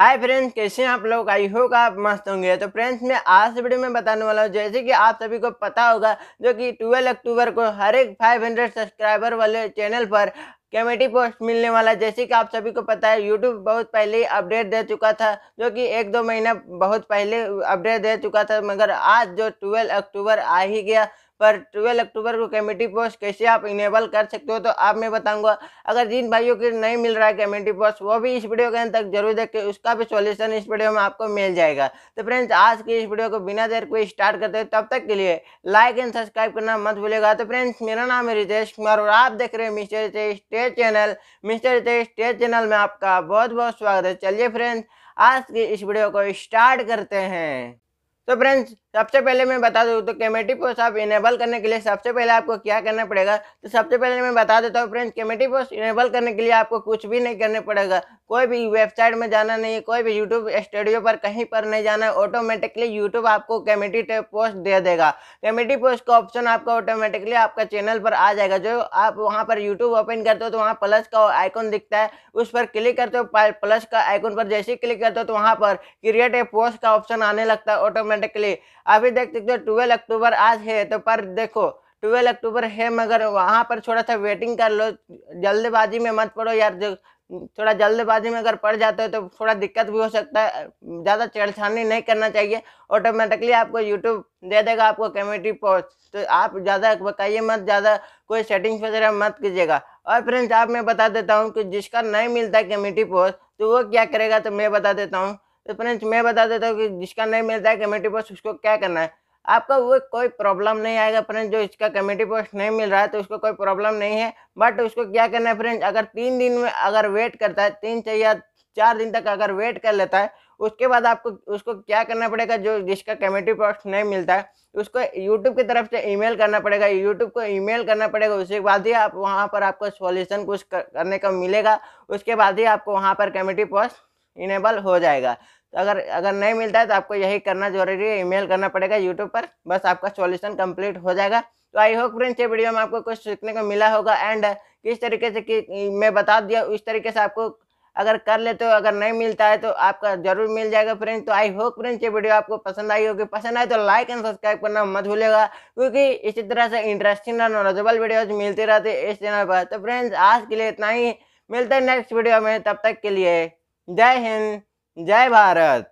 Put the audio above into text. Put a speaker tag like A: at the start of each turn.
A: hi friends कैसे हैं आप लोग आई होप आप मस्त होंगे तो फ्रेंड्स मैं आज वीडियो में बताने वाला हूँ जैसे कि आप सभी को पता होगा जो कि 12 अक्टूबर को हर एक 500 सब्सक्राइबर वाले चैनल पर कमेटी पोस्ट मिलने वाला जैसे कि आप सभी को पता है यूट्यूब बहुत पहले ही अपडेट दे चुका था जो कि एक दो महीना बहुत पहले अपडेट दे चुका था मगर आज जो ट्वेल्व अक्टूबर आ ही गया पर ट्वेल्व अक्टूबर को कमेटी पोस्ट कैसे आप इनेबल कर सकते हो तो आप मैं बताऊंगा अगर जिन भाइयों के नहीं मिल रहा है कमेटी पोस्ट वो भी इस वीडियो के अंत तक जरूर के उसका भी सॉल्यूशन इस वीडियो में आपको मिल जाएगा तो फ्रेंड्स आज की इस वीडियो को बिना देर कोई स्टार्ट करते तब तक के लिए लाइक एंड सब्सक्राइब करना मत भूलेगा तो फ्रेंड्स मेरा नाम है रितेश कुमार और आप देख रहे हैं mister Ritesh channel mister Ritesh channel में आपका बहुत बहुत स्वागत है चलिए फ्रेंड्स आज की इस वीडियो को स्टार्ट करते हैं तो फ्रेंड्स सबसे पहले मैं बता दूँ तो केमेटी पोस्ट आप इनेबल करने के लिए सबसे पहले आपको क्या करना पड़ेगा तो सबसे पहले मैं बता देता हूँ फ्रेंड्स केमेटी पोस्ट इनेबल करने के लिए आपको कुछ भी नहीं करना पड़ेगा कोई भी वेबसाइट में जाना नहीं है कोई भी यूट्यूब स्टूडियो पर कहीं पर नहीं जाना है ऑटोमेटिकली यूट्यूब आपको केमेटी पोस्ट दे देगा केमेटी पोस्ट का ऑप्शन आपका ऑटोमेटिकली आपका चैनल पर आ जाएगा जो आप वहाँ पर यूट्यूब ओपन करते हो तो वहाँ प्लस का आइकॉन दिखता है उस पर क्लिक करते हो प्लस का आइकॉन पर जैसे ही क्लिक करते हो तो वहाँ पर क्रिएट ए पोस्ट का ऑप्शन आने लगता है ऑटोमेटिकली अभी देख सकते हो ट्वेल्व अक्टूबर आज है तो पर देखो ट्वेल्व अक्टूबर है मगर वहाँ पर थोड़ा सा वेटिंग कर लो जल्दबाजी में मत पड़ो यार जो थोड़ा जल्दबाजी में अगर पड़ जाते हो तो थोड़ा दिक्कत भी हो सकता है ज़्यादा छेड़छानी नहीं करना चाहिए ऑटोमेटिकली आपको यूट्यूब दे देगा आपको कमेटी पोस्ट तो आप ज़्यादा बताइए मत ज़्यादा कोई सेटिंग्स वगैरह मत कीजिएगा और फ्रेंड्स आप मैं बता देता हूँ कि जिसका नहीं मिलता कमेटी पोस्ट तो वो क्या करेगा तो मैं बता देता हूँ तो फ्रेंड्स मैं बता देता हूँ कि जिसका नहीं मिलता है कमेटी पोस्ट उसको क्या करना है आपका वो कोई प्रॉब्लम नहीं आएगा फ्रेंड्स जो इसका कमेटी पोस्ट नहीं मिल रहा है तो उसको कोई प्रॉब्लम नहीं है बट उसको क्या करना है फ्रेंड्स अगर तीन दिन में अगर वेट करता है तीन से या चार दिन तक अगर वेट कर लेता है उसके बाद आपको उसको क्या करना पड़ेगा जो जिसका कमेटी पोस्ट नहीं मिलता है उसको यूट्यूब की तरफ से ईमेल करना पड़ेगा यूट्यूब को ईमेल करना पड़ेगा उसके बाद ही आप वहाँ पर आपको सॉल्यूशन कुछ करने का मिलेगा उसके बाद ही आपको वहाँ पर कमेटी पोस्ट इनेबल हो जाएगा तो अगर अगर नहीं मिलता है तो आपको यही करना जरूरी है ईमेल करना पड़ेगा यूट्यूब पर बस आपका सॉल्यूशन कंप्लीट हो जाएगा तो आई होप फ्रेंड्स ये वीडियो में आपको कुछ सीखने को मिला होगा एंड किस तरीके से कि मैं बता दिया उस तरीके से आपको अगर कर लेते हो अगर नहीं मिलता है तो आपका जरूर मिल जाएगा फ्रेंड्स तो आई होप फ्रेंड्स ये वीडियो आपको पसंद आई होगी पसंद आए तो लाइक एंड सब्सक्राइब करना मत भूलेगा क्योंकि इसी तरह से इंटरेस्टिंग और नॉलेजेबल वीडियोज मिलती रहती है इस चैनल पर तो फ्रेंड्स आज के लिए इतना ही मिलते हैं नेक्स्ट वीडियो में तब तक के लिए जय हिंद जय भारत